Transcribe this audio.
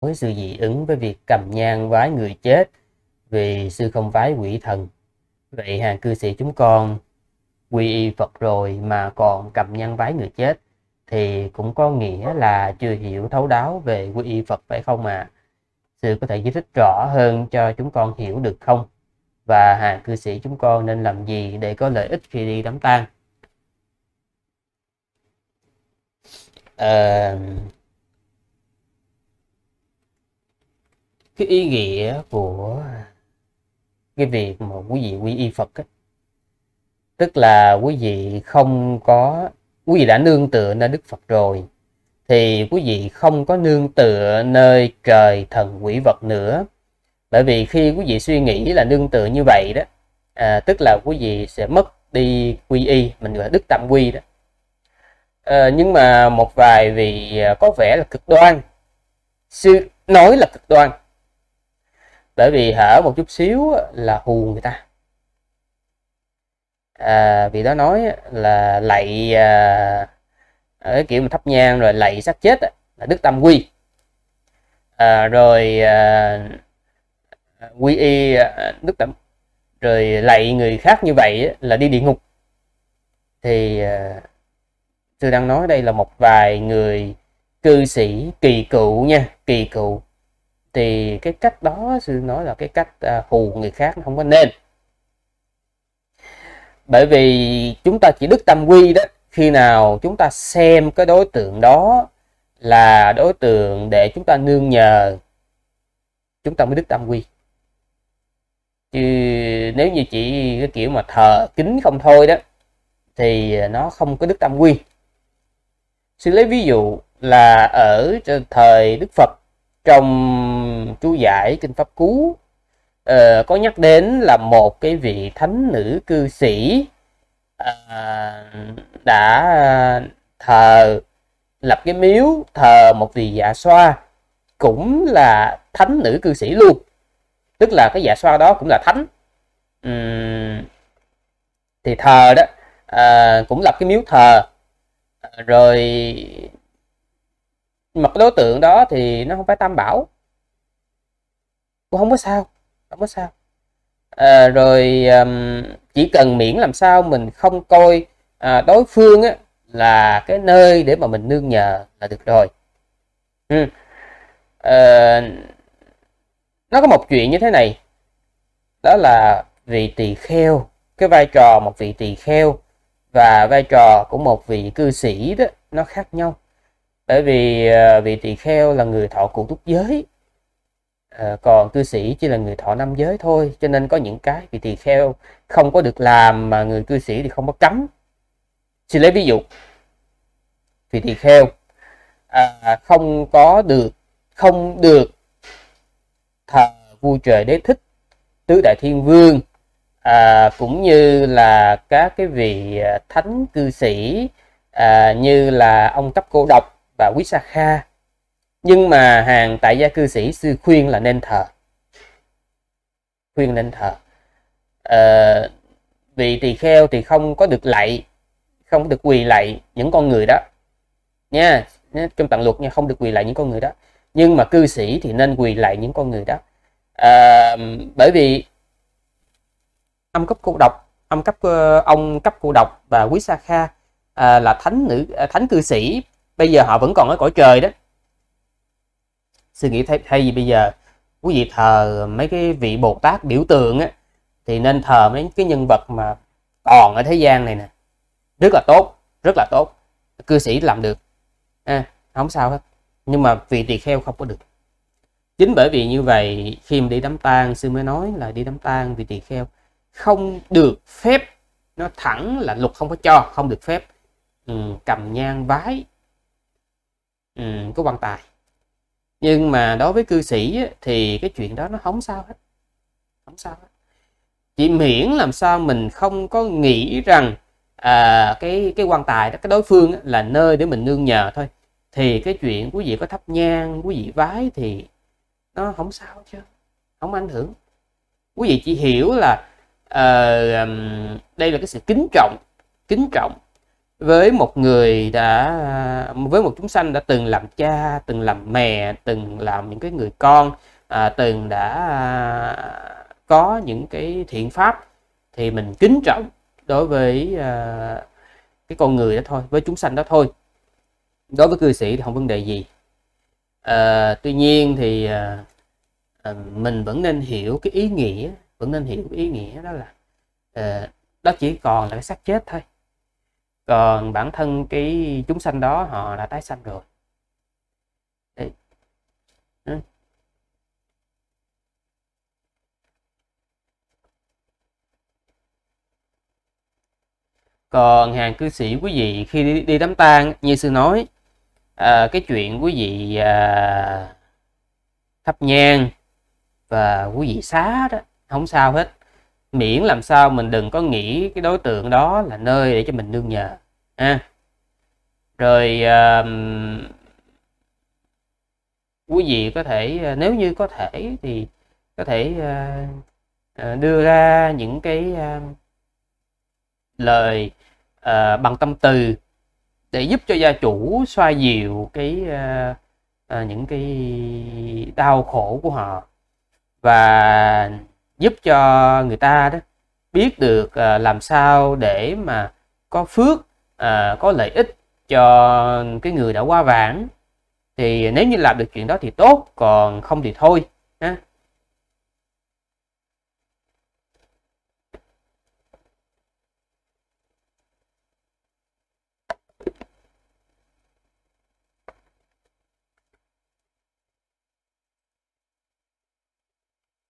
với sự dị ứng với việc cầm nhang vái người chết vì sư không vái quỷ thần. Vậy hàng cư sĩ chúng con quy y Phật rồi mà còn cầm nhang vái người chết thì cũng có nghĩa là chưa hiểu thấu đáo về quy y Phật phải không ạ? À? Sư có thể giải thích rõ hơn cho chúng con hiểu được không? Và hàng cư sĩ chúng con nên làm gì để có lợi ích khi đi đám tang? À, cái ý nghĩa của cái việc mà quý vị quy y Phật ấy. tức là quý vị không có quý vị đã nương tựa nơi Đức Phật rồi thì quý vị không có nương tựa nơi trời thần quỷ vật nữa bởi vì khi quý vị suy nghĩ là nương tựa như vậy đó à, tức là quý vị sẽ mất đi quy y mình gọi là đức tam quy đó à, nhưng mà một vài vị à, có vẻ là cực đoan sư nói là cực đoan bởi vì hở một chút xíu là hù người ta à, vì đó nói là lạy à, cái kiểu mà thấp nhang rồi lạy xác chết là đức tâm quy à, rồi à, quy y à, đức tâm rồi lạy người khác như vậy là đi địa ngục thì à, tôi đang nói đây là một vài người cư sĩ kỳ cựu nha kỳ cựu thì cái cách đó sư nói là cái cách à, hù người khác không có nên bởi vì chúng ta chỉ đức tâm quy đó khi nào chúng ta xem cái đối tượng đó là đối tượng để chúng ta nương nhờ chúng ta mới đức tâm quy chứ nếu như chỉ cái kiểu mà thờ kính không thôi đó thì nó không có đức tâm quy xin lấy ví dụ là ở thời đức phật trong chú giải kinh pháp cú uh, có nhắc đến là một cái vị thánh nữ cư sĩ uh, đã thờ lập cái miếu thờ một vị dạ xoa cũng là thánh nữ cư sĩ luôn tức là cái dạ xoa đó cũng là thánh uhm, thì thờ đó uh, cũng lập cái miếu thờ rồi nhưng mà cái đối tượng đó thì nó không phải tam bảo cũng không có sao không có sao à, rồi um, chỉ cần miễn làm sao mình không coi à, đối phương á, là cái nơi để mà mình nương nhờ là được rồi ừ. à, nó có một chuyện như thế này đó là vị tỳ kheo cái vai trò một vị tỳ kheo và vai trò của một vị cư sĩ đó nó khác nhau bởi vì ờ, vị tỳ kheo là người thọ cụ túc giới ờ, còn cư sĩ chỉ là người thọ năm giới thôi cho nên có những cái vị tỳ kheo không có được làm mà người cư sĩ thì không có cấm xin lấy ví dụ vị tỳ kheo à, không có được không được thờ vua trời đế thích tứ đại thiên vương à, cũng như là các cái vị à, thánh cư sĩ à, như là ông cấp cô độc và quý sa kha nhưng mà hàng tại gia cư sĩ sư khuyên là nên thờ khuyên nên thờ ờ, vì tỳ kheo thì không có được lạy không được quỳ lạy những con người đó nha trong tạng luật nha không được quỳ lạy những con người đó nhưng mà cư sĩ thì nên quỳ lạy những con người đó à, bởi vì âm cấp cô độc âm cấp ờ, ông cấp cô độc và quý sa kha à, là thánh nữ thánh cư sĩ bây giờ họ vẫn còn ở cõi trời đó suy nghĩ thay, thay vì bây giờ quý vị thờ mấy cái vị bồ tát biểu tượng á thì nên thờ mấy cái nhân vật mà còn ở thế gian này nè rất là tốt rất là tốt cư sĩ làm được à, không sao hết nhưng mà vị tỳ kheo không có được chính bởi vì như vậy khi mà đi đám tang sư mới nói là đi đám tang vị tỳ kheo không được phép nó thẳng là luật không có cho không được phép ừ, cầm nhang vái Ừ, có quan tài nhưng mà đối với cư sĩ thì cái chuyện đó nó không sao hết không sao hết chỉ miễn làm sao mình không có nghĩ rằng à, cái cái quan tài đó cái đối phương là nơi để mình nương nhờ thôi thì cái chuyện quý vị có thắp nhang quý vị vái thì nó không sao chứ không ảnh hưởng quý vị chỉ hiểu là uh, đây là cái sự kính trọng kính trọng với một người đã với một chúng sanh đã từng làm cha từng làm mẹ từng làm những cái người con à, từng đã à, có những cái thiện pháp thì mình kính trọng đối với à, cái con người đó thôi với chúng sanh đó thôi đối với cư sĩ thì không vấn đề gì à, tuy nhiên thì à, à mình vẫn nên hiểu cái ý nghĩa vẫn nên hiểu cái ý nghĩa đó là à, đó chỉ còn là cái xác chết thôi còn bản thân cái chúng sanh đó họ đã tái sanh rồi Đấy. Ừ. còn hàng cư sĩ quý vị khi đi, đi đám tang như sư nói à, cái chuyện quý vị à, thắp nhang và quý vị xá đó không sao hết miễn làm sao mình đừng có nghĩ cái đối tượng đó là nơi để cho mình nương nhờ à. rồi um, quý vị có thể ờ, nếu như có thể thì có thể uh, đưa ra những cái uh, lời uh, bằng tâm từ để giúp cho gia chủ xoa dịu cái uh, uh, những cái đau khổ của họ và giúp cho người ta đó biết được à, làm sao để mà có phước à, có lợi ích cho cái người đã qua vãng thì nếu như làm được chuyện đó thì tốt còn không thì thôi